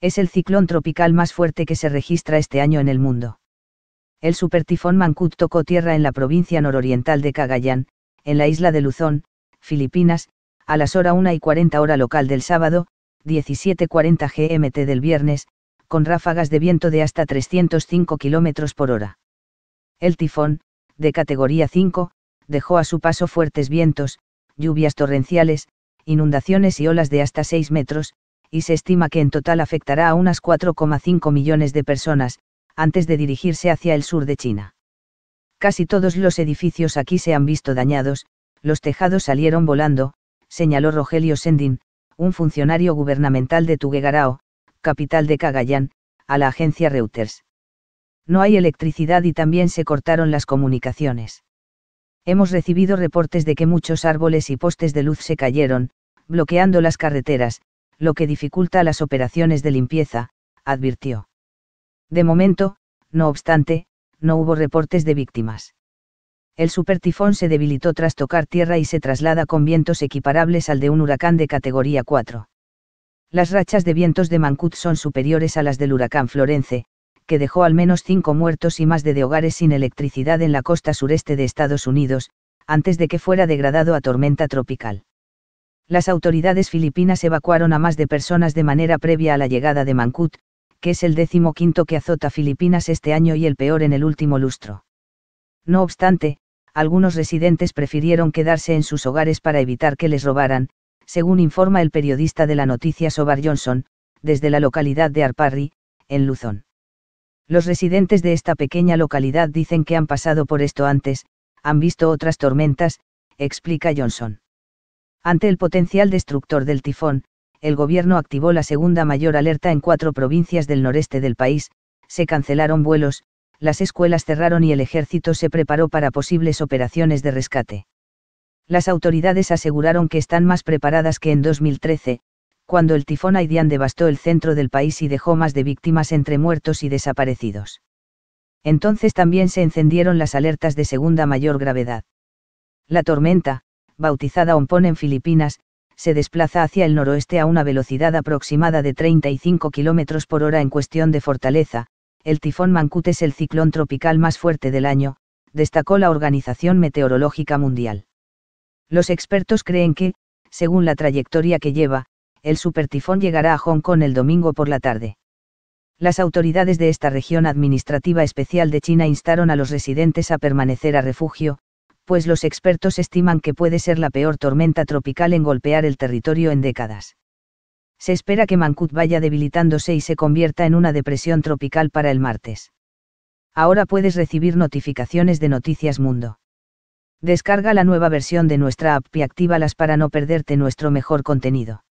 Es el ciclón tropical más fuerte que se registra este año en el mundo. El supertifón Mancut tocó tierra en la provincia nororiental de Cagayán, en la isla de Luzón, Filipinas, a las hora 1 y 40 hora local del sábado, 17.40 GMT del viernes, con ráfagas de viento de hasta 305 km por hora. El tifón, de categoría 5, dejó a su paso fuertes vientos, lluvias torrenciales, inundaciones y olas de hasta 6 metros, y se estima que en total afectará a unas 4,5 millones de personas, antes de dirigirse hacia el sur de China. Casi todos los edificios aquí se han visto dañados, los tejados salieron volando, señaló Rogelio Sendin, un funcionario gubernamental de Tuguegarao, capital de Cagayán, a la agencia Reuters. No hay electricidad y también se cortaron las comunicaciones. Hemos recibido reportes de que muchos árboles y postes de luz se cayeron, bloqueando las carreteras, lo que dificulta las operaciones de limpieza, advirtió. De momento, no obstante, no hubo reportes de víctimas. El supertifón se debilitó tras tocar tierra y se traslada con vientos equiparables al de un huracán de categoría 4. Las rachas de vientos de Mancut son superiores a las del huracán Florence, que dejó al menos cinco muertos y más de, de hogares sin electricidad en la costa sureste de Estados Unidos, antes de que fuera degradado a tormenta tropical las autoridades filipinas evacuaron a más de personas de manera previa a la llegada de Mancut, que es el décimo quinto que azota Filipinas este año y el peor en el último lustro. No obstante, algunos residentes prefirieron quedarse en sus hogares para evitar que les robaran, según informa el periodista de la noticia Sobar Johnson, desde la localidad de Arparri, en Luzón. Los residentes de esta pequeña localidad dicen que han pasado por esto antes, han visto otras tormentas, explica Johnson. Ante el potencial destructor del tifón, el gobierno activó la segunda mayor alerta en cuatro provincias del noreste del país, se cancelaron vuelos, las escuelas cerraron y el ejército se preparó para posibles operaciones de rescate. Las autoridades aseguraron que están más preparadas que en 2013, cuando el tifón Haidian devastó el centro del país y dejó más de víctimas entre muertos y desaparecidos. Entonces también se encendieron las alertas de segunda mayor gravedad. La tormenta, bautizada Ompon en Filipinas, se desplaza hacia el noroeste a una velocidad aproximada de 35 km por hora en cuestión de fortaleza. El tifón Mancut es el ciclón tropical más fuerte del año, destacó la Organización Meteorológica Mundial. Los expertos creen que, según la trayectoria que lleva, el supertifón llegará a Hong Kong el domingo por la tarde. Las autoridades de esta región administrativa especial de China instaron a los residentes a permanecer a refugio, pues los expertos estiman que puede ser la peor tormenta tropical en golpear el territorio en décadas. Se espera que Mancut vaya debilitándose y se convierta en una depresión tropical para el martes. Ahora puedes recibir notificaciones de Noticias Mundo. Descarga la nueva versión de nuestra app y actívalas para no perderte nuestro mejor contenido.